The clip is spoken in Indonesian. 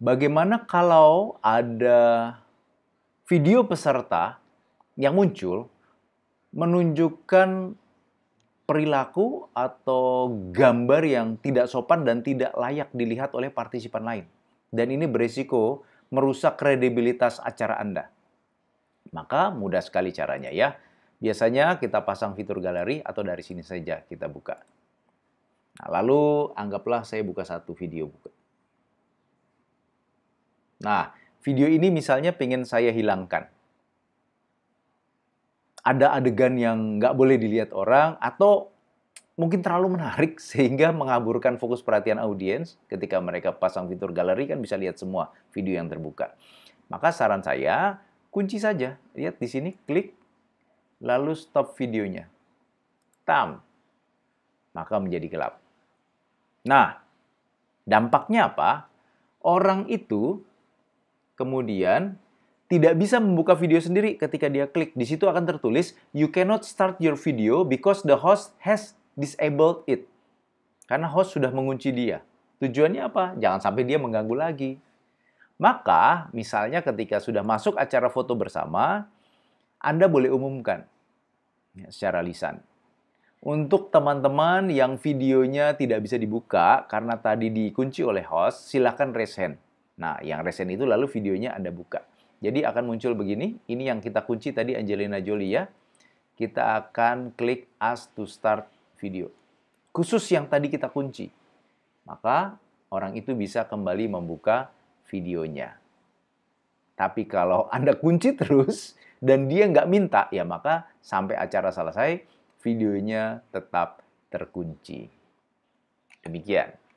bagaimana kalau ada video peserta yang muncul menunjukkan perilaku atau gambar yang tidak sopan dan tidak layak dilihat oleh partisipan lain. Dan ini beresiko merusak kredibilitas acara Anda. Maka mudah sekali caranya ya. Biasanya kita pasang fitur galeri atau dari sini saja kita buka. Nah, lalu anggaplah saya buka satu video buka. Nah, video ini misalnya pengen saya hilangkan. Ada adegan yang nggak boleh dilihat orang atau mungkin terlalu menarik sehingga mengaburkan fokus perhatian audiens ketika mereka pasang fitur galeri kan bisa lihat semua video yang terbuka. Maka saran saya, kunci saja. Lihat di sini, klik, lalu stop videonya. Tam. Maka menjadi gelap. Nah, dampaknya apa? Orang itu Kemudian, tidak bisa membuka video sendiri ketika dia klik. Di situ akan tertulis, you cannot start your video because the host has disabled it. Karena host sudah mengunci dia. Tujuannya apa? Jangan sampai dia mengganggu lagi. Maka, misalnya ketika sudah masuk acara foto bersama, Anda boleh umumkan ya, secara lisan. Untuk teman-teman yang videonya tidak bisa dibuka karena tadi dikunci oleh host, silakan raise hand. Nah, yang resen itu lalu videonya Anda buka. Jadi akan muncul begini, ini yang kita kunci tadi Angelina Jolie ya. Kita akan klik as to start video. Khusus yang tadi kita kunci. Maka orang itu bisa kembali membuka videonya. Tapi kalau Anda kunci terus dan dia nggak minta, ya maka sampai acara selesai, videonya tetap terkunci. Demikian.